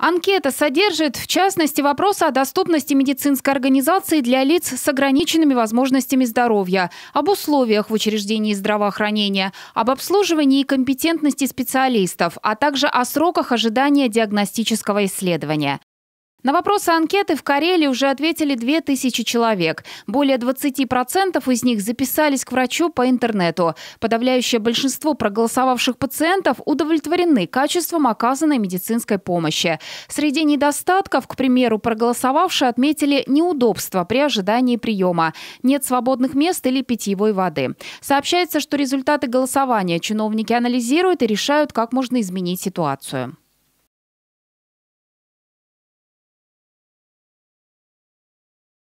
Анкета содержит, в частности, вопросы о доступности медицинской организации для лиц с ограниченными возможностями здоровья, об условиях в учреждении здравоохранения, об обслуживании и компетентности специалистов, а также о сроках ожидания диагностического исследования. На вопросы анкеты в Карелии уже ответили 2000 человек. Более 20% из них записались к врачу по интернету. Подавляющее большинство проголосовавших пациентов удовлетворены качеством оказанной медицинской помощи. Среди недостатков, к примеру, проголосовавшие отметили неудобства при ожидании приема. Нет свободных мест или питьевой воды. Сообщается, что результаты голосования чиновники анализируют и решают, как можно изменить ситуацию.